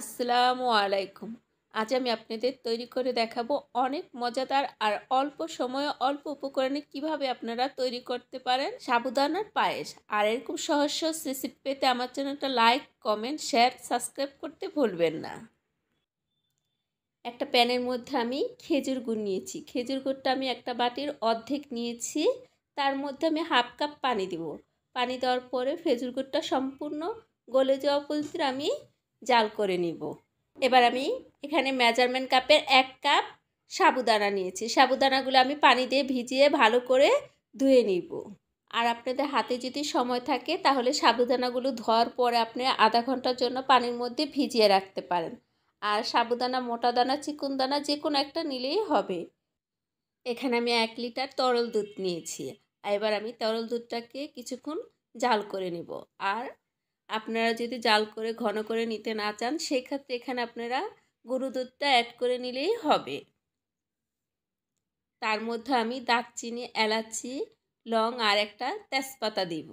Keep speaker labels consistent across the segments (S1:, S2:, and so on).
S1: আসসালামু আলাইকুম আজ আমি আপনাদের তৈরি করে দেখাবো অনেক মজাদার আর অল্প সময়ে অল্প উপকরণে কিভাবে আপনারা তৈরি করতে পারেন সাবুদানার পায়েস আর এরকম সহজ সহজ রেসিপি পেতে আমার চ্যানেলটা লাইক কমেন্ট শেয়ার সাবস্ক্রাইব করতে ভুলবেন না একটা প্যানের মধ্যে আমি খেজুর গুড় নিয়েছি খেজুর গুড়টা আমি একটা বাটির অর্ধেক নিয়েছি তার মধ্যে আমি হাফ কাপ পানি দেব পানি দেওয়ার পরে খেজুর গুড়টা সম্পূর্ণ গলে যাওয়া পর্যন্ত আমি জাল করে নিব এবার আমি এখানে মেজারমেন্ট কাপের এক কাপ সাবুদানা নিয়েছি সাবুদানাগুলো আমি পানি দিয়ে ভিজিয়ে ভালো করে ধুয়ে নিব আর আপনাদের হাতে যদি সময় থাকে তাহলে সাবুদানাগুলো ধোয়ার পরে আপনি আধা ঘন্টার জন্য পানির মধ্যে ভিজিয়ে রাখতে পারেন আর সাবুদানা মোটা দানা চিকুন দানা যে কোনো একটা নিলেই হবে এখানে আমি এক লিটার তরল দুধ নিয়েছি এবার আমি তরল দুধটাকে কিছুক্ষণ জাল করে নিব আর আপনারা যদি জাল করে ঘন করে নিতে না চান সেক্ষেত্রে এখানে আপনারা গরু দুধটা অ্যাড করে নিলেই হবে তার মধ্যে আমি দারচিনি এলাচি লং আর একটা তেজপাতা দিব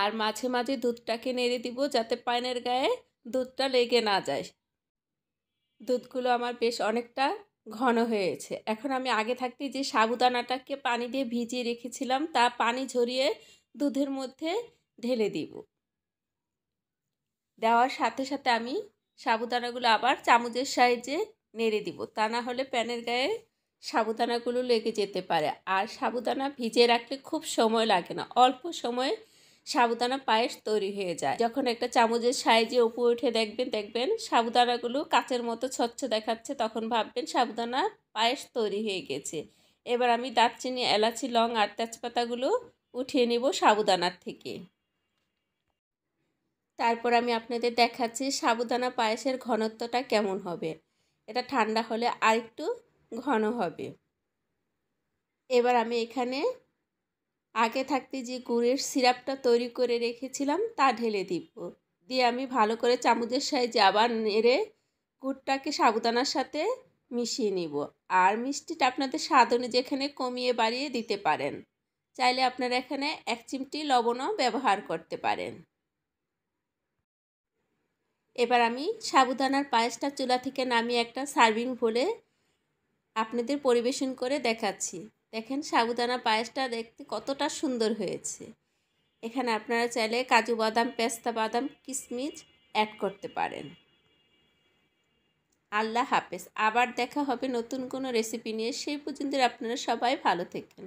S1: আর মাঝে মাঝে দুধটাকে নেড়ে দিব যাতে পায়নের গায়ে দুধটা লেগে না যায় দুধগুলো আমার বেশ অনেকটা ঘন হয়েছে এখন আমি আগে থাকতে যে সাবুদানাটাকে পানি দিয়ে ভিজিয়ে রেখেছিলাম তা পানি ঝরিয়ে দুধের মধ্যে ঢেলে দিব দেওয়ার সাথে সাথে আমি সাবুদানাগুলো আবার চামচের সাহায্যে নেড়ে দিব তা না হলে প্যানের গায়ে সাবুদানাগুলো লেগে যেতে পারে আর সাবুদানা ভিজে রাখলে খুব সময় লাগে না অল্প সময়ে সাবুদানা পায়েস তৈরি হয়ে যায় যখন একটা চামচের সাইজে উপরে উঠে দেখবেন দেখবেন সাবুদানাগুলো কাচের মতো স্বচ্ছ দেখাচ্ছে তখন ভাববেন সাবুদানা পায়েস তৈরি হয়ে গেছে এবার আমি দারচিনি এলাচি লং আর তেজপাতাগুলো উঠিয়ে নিব সাবুদানার থেকে তারপর আমি আপনাদের দেখাচ্ছি সাবুদানা পায়েসের ঘনত্বটা কেমন হবে এটা ঠান্ডা হলে আর একটু ঘন হবে এবার আমি এখানে আগে থাকতে যে গুড়ের সিরাপটা তৈরি করে রেখেছিলাম তা ঢেলে দিব দিয়ে আমি ভালো করে চামুচের সাইজে আবার নেড়ে গুড়টাকে সাবুদানার সাথে মিশিয়ে নিব আর মিষ্টিটা আপনাদের স্বাদ যেখানে কমিয়ে বাড়িয়ে দিতে পারেন চাইলে আপনারা এখানে এক চিমটি লবণও ব্যবহার করতে পারেন এবার আমি সাবুদানার পায়েসটা চুলা থেকে নামিয়ে একটা সার্ভিং ভোলে আপনাদের পরিবেশন করে দেখাচ্ছি দেখেন সাবুদানা পায়েসটা দেখতে কতটা সুন্দর হয়েছে এখানে আপনারা চাইলে কাজু বাদাম পেস্তা বাদাম কিশমিচ অ্যাড করতে পারেন আল্লাহ হাফেজ আবার দেখা হবে নতুন কোনো রেসিপি নিয়ে সেই পর্যন্ত আপনারা সবাই ভালো থাকেন